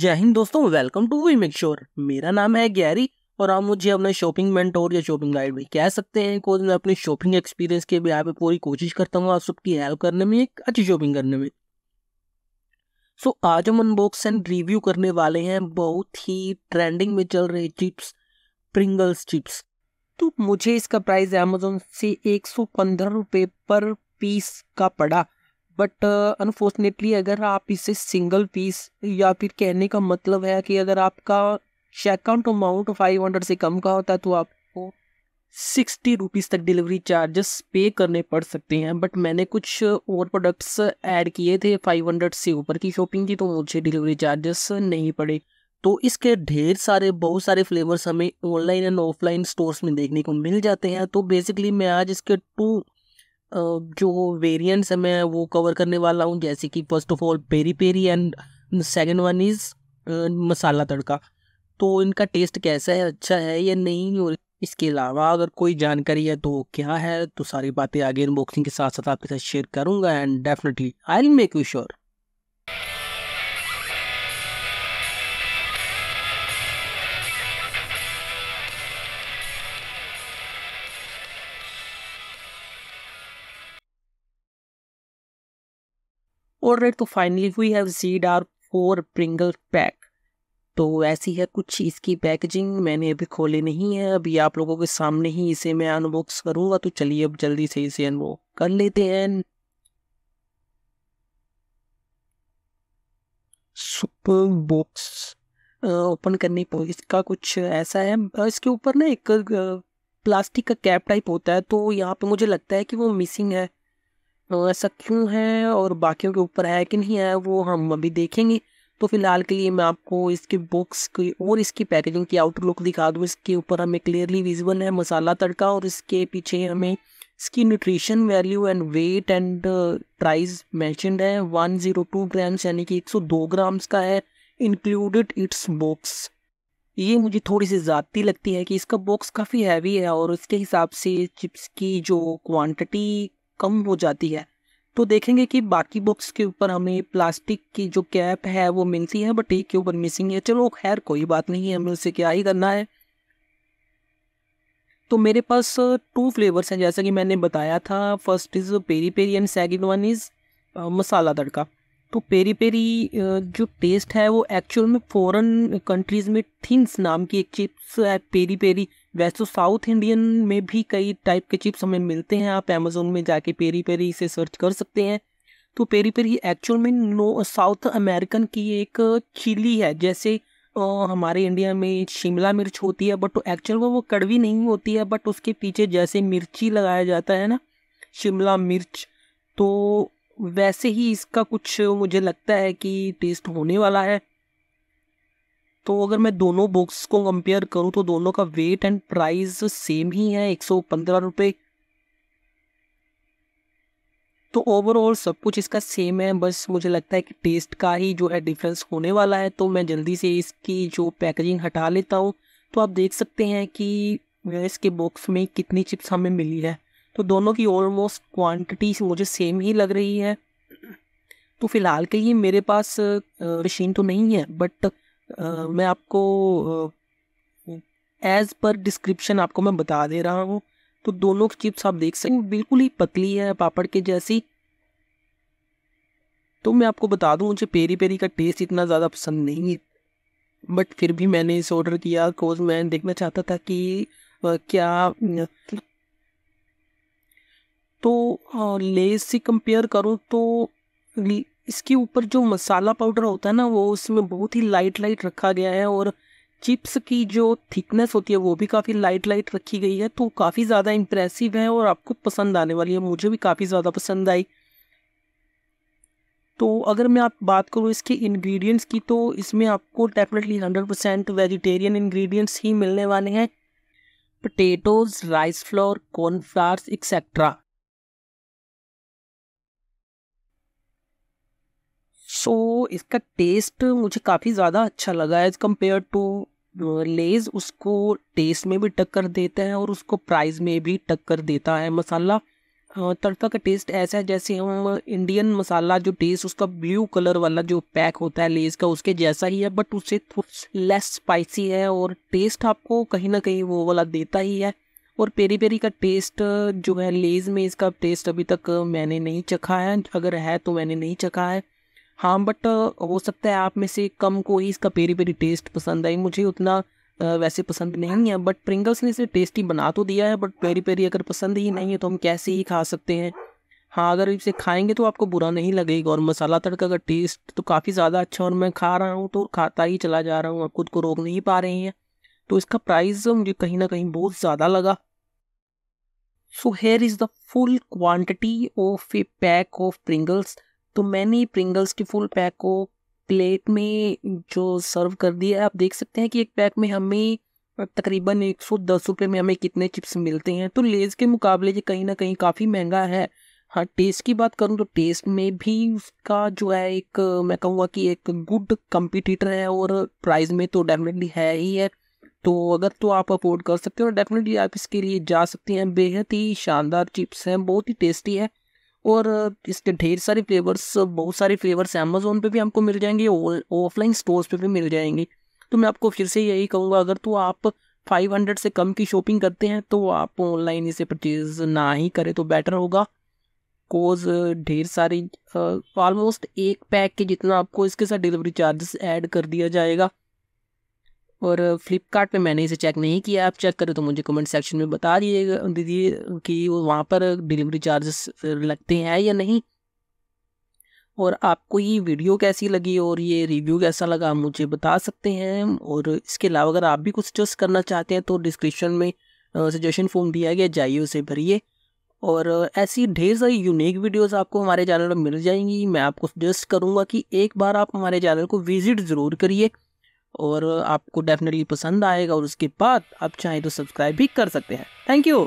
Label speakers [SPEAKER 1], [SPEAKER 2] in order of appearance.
[SPEAKER 1] जय हिंद दोस्तों welcome to we make sure मेरा नाम है गैरी और आप मुझे अपने शॉपिंग मेंटोर या शॉपिंग गाइड भी कह सकते हैं कोज मैं अपने शॉपिंग एक्सपीरियंस के भी यहाँ पे पूरी कोशिश करता हूँ आप सबकी हेल्प करने में एक अच्छी शॉपिंग करने में सो so, आज हम अनबॉक्स एंड रिव्यू करने वाले हैं बहुत ही ट्रेंडिंग में चल रहे चिप्स प्रिंगल्स चिप्स तो मुझे इसका प्राइस अमेजोन से एक सौ पंद्रह रुपये पर पीस का पड़ा बट अनफॉर्चुनेटली uh, अगर आप इसे सिंगल पीस या फिर कहने का मतलब है कि अगर आपका चेकआउट अमाउंट फाइव हंड्रेड से कम का होता है तो आपको सिक्सटी रुपीज़ तक डिलीवरी चार्जेस पे करने पड़ सकते हैं बट मैंने कुछ और प्रोडक्ट्स ऐड किए थे फाइव हंड्रेड से ऊपर की शॉपिंग की तो मुझे डिलीवरी चार्जेस नहीं पड़े तो इसके ढेर सारे बहुत सारे फ्लेवर्स हमें ऑनलाइन एंड ऑफलाइन स्टोर्स में देखने को मिल जाते हैं तो बेसिकली मैं आज इसके टू जो वेरिएंट्स है मैं वो कवर करने वाला हूँ जैसे कि first of all peri peri and second one is masala tadka तो इनका टेस्ट कैसा है अच्छा है या नहीं और इसके अलावा अगर कोई जानकारी है तो क्या है तो सारी बातें आगे अनबॉक्सिंग के साथ साथ आपके साथ शेयर करूंगा and definitely I will make you sure Alright, तो finally we have seen our four Pringle pack तो ऐसी है कुछ इसकी पैकेजिंग मैंने अभी खोली नहीं है अभी आप लोगों के सामने ही इसे मैं अनबॉक्स करूंगा तो चलिए अब जल्दी से इसे अनबॉक्स कर लेते हैं सुपर बॉक्स ओपन करने पर इसका कुछ ऐसा है इसके ऊपर ना एक प्लास्टिक का कैप टाइप होता है तो यहाँ पे मुझे लगता है कि वो मिसिंग है ऐसा क्यों है और बाकियों के ऊपर है कि नहीं है वो हम अभी देखेंगे तो फिलहाल के लिए मैं आपको इसके बुक्स की और इसकी पैकेजिंग की आउटलुक दिखा दूँ इसके ऊपर हमें क्लियरली विजिबल है मसाला तड़का और इसके पीछे हमें इसकी nutrition value and weight and price mentioned है वन ज़ीरो टू ग्राम्स यानी कि एक सौ दो ग्राम्स का है इंक्लूडेड इट्स बॉक्स ये मुझे थोड़ी सी ज़्यादती लगती है कि इसका बॉक्स काफ़ी हैवी है और उसके हिसाब से चिप्स की जो क्वान्टिटी कम हो जाती है तो देखेंगे कि बाकी बुक्स के ऊपर हमें प्लास्टिक की जो कैप है वो मिलती है बट एक के ऊपर मिसिंग है चलो खैर कोई बात नहीं है हमें उसे क्या ही करना है तो मेरे पास टू uh, फ्लेवर्स हैं जैसा कि मैंने बताया था first is peri peri and second one is masala tadka तो पेरी पेरी uh, जो टेस्ट है वो एक्चुअल में फ़ॉरन कंट्रीज़ में थिंग्स नाम की एक चिप्स है पेरी पेरी वैसे तो साउथ इंडियन में भी कई टाइप के चिप्स हमें मिलते हैं आप अमेजोन में जाके पेरी पेरी से सर्च कर सकते हैं तो पेरी पेरी एक्चुअल में नो साउथ अमेरिकन की एक चिली है जैसे हमारे इंडिया में शिमला मिर्च होती है बट एक्चुअल वो वो कड़वी नहीं होती है बट उसके पीछे जैसे मिर्ची लगाया जाता है ना शिमला मिर्च तो वैसे ही इसका कुछ मुझे लगता है कि टेस्ट होने वाला है तो अगर मैं दोनों बुक्स को कंपेयर करूं तो दोनों का वेट एंड प्राइस सेम ही है एक सौ पंद्रह रुपये तो ओवरऑल सब कुछ इसका सेम है बस मुझे लगता है कि टेस्ट का ही जो है डिफरेंस होने वाला है तो मैं जल्दी से इसकी जो पैकेजिंग हटा लेता हूँ तो आप देख सकते हैं कि इसके बॉक्स में कितनी चिप्स हमें मिली है तो दोनों की ऑलमोस्ट क्वान्टिटी मुझे सेम ही लग रही है तो फ़िलहाल के लिए मेरे पास मशीन तो नहीं है बट मैं आपको एज पर डिस्क्रिप्शन आपको मैं बता दे रहा हूँ तो दोनों चिप्स आप देख सकते हैं बिल्कुल ही पतली है पापड़ के जैसी तो मैं आपको बता दूं मुझे पेरी पेरी का टेस्ट इतना ज़्यादा पसंद नहीं है बट फिर भी मैंने इसे ऑर्डर किया कोज मैं देखना चाहता था कि क्या तो लेस से कंपेयर करूँ तो इसके ऊपर जो मसाला पाउडर होता है ना वो उसमें बहुत ही लाइट लाइट रखा गया है और चिप्स की जो थिकनेस होती है वो भी काफ़ी लाइट लाइट रखी गई है तो काफ़ी ज़्यादा इम्प्रेसिव है और आपको पसंद आने वाली है मुझे भी काफ़ी ज़्यादा पसंद आई तो अगर मैं आप बात करूँ इसके इंग्रेडिएंट्स की तो इसमें आपको definitely hundred percent vegetarian ingredients ही मिलने वाले हैं potatoes rice flour cornflours etcetera so so, इसका टेस्ट मुझे काफ़ी ज़्यादा अच्छा लगा एज़ कम्पेयर टू लेज उसको टेस्ट में भी टक्कर देता है और उसको प्राइस में भी टक्कर देता है मसाला uh, तड़का का टेस्ट ऐसा है जैसे हम इंडियन uh, मसाला जो टेस्ट उसका ब्लू कलर वाला जो पैक होता है लेज का उसके जैसा ही है बट उससे लेस स्पाइसी है और टेस्ट आपको कहीं ना कहीं वो वाला देता ही है और पेरी पेरी का टेस्ट जो है लेज में इसका टेस्ट अभी तक मैंने नहीं चखा है अगर है तो मैंने नहीं चखा है हाँ बट हो सकता है आप में से कम को ही इसका पेरी पेरी टेस्ट पसंद आई मुझे उतना वैसे पसंद नहीं है बट प्रिंगल्स ने इसे टेस्टी बना तो दिया है बट पेरी पेरी अगर पसंद ही नहीं है तो हम कैसे ही खा सकते हैं हाँ अगर इसे खाएंगे तो आपको बुरा नहीं लगेगा और मसाला तड़का का टेस्ट तो काफ़ी ज़्यादा अच्छा और मैं खा रहा हूँ तो खाता ही चला जा रहा हूँ खुद को रोक नहीं पा रहे हैं तो इसका प्राइस मुझे कहीं ना कहीं बहुत ज़्यादा लगा so here is the full quantity of a pack of Pringles तो मैंने प्रिंगल्स के फुल पैक को प्लेट में जो सर्व कर दिया है आप देख सकते हैं कि एक पैक में हमें तकरीबन एक सौ दस रुपये में हमें कितने चिप्स मिलते हैं तो लेज़ के मुकाबले ये कहीं ना कहीं काफ़ी महंगा है हाँ टेस्ट की बात करूँ तो टेस्ट में भी उसका जो है एक मैं कहूँगा कि एक गुड कंपिटिटर है और प्राइस में तो डेफिनेटली है ही है तो अगर तो आप अफोर्ड कर सकते हो डेफिनेटली आप इसके लिए जा सकते हैं बेहद ही शानदार चिप्स हैं बहुत ही टेस्टी है और इसके ढेर सारे फ्लेवर्स बहुत सारे फ्लेवर्स अमेजोन पे भी आपको मिल जाएंगे ऑफलाइन स्टोर्स पे भी मिल जाएंगे तो मैं आपको फिर से यही कहूँगा अगर तो आप 500 से कम की शॉपिंग करते हैं तो आप ऑनलाइन इसे परचेज ना ही करें तो बेटर होगा कोज ढेर सारी ऑलमोस्ट एक पैक के जितना आपको इसके साथ डिलीवरी चार्जेस ऐड कर दिया जाएगा और फ्लिपकार्ट पे मैंने इसे चेक नहीं किया आप चेक करें तो मुझे कमेंट सेक्शन में बता दीजिएगा दीजिए कि वो वहाँ पर डिलीवरी चार्जेस लगते हैं या नहीं और आपको ये वीडियो कैसी लगी और ये रिव्यू कैसा लगा आप मुझे बता सकते हैं और इसके अलावा अगर आप भी कुछ सजेस्ट करना चाहते हैं तो डिस्क्रिप्शन में सजेशन फॉर्म दिया गया जाइए उसे भरिए और ऐसी ढेर सारी यूनिक वीडियोस आपको हमारे चैनल पर मिल जाएंगी मैं आपको सजेस्ट करूँगा कि एक बार आप हमारे चैनल को विज़िट ज़रूर करिए और आपको डेफिनेटली पसंद आएगा और उसके बाद आप चाहें तो सब्सक्राइब भी कर सकते हैं थैंक यू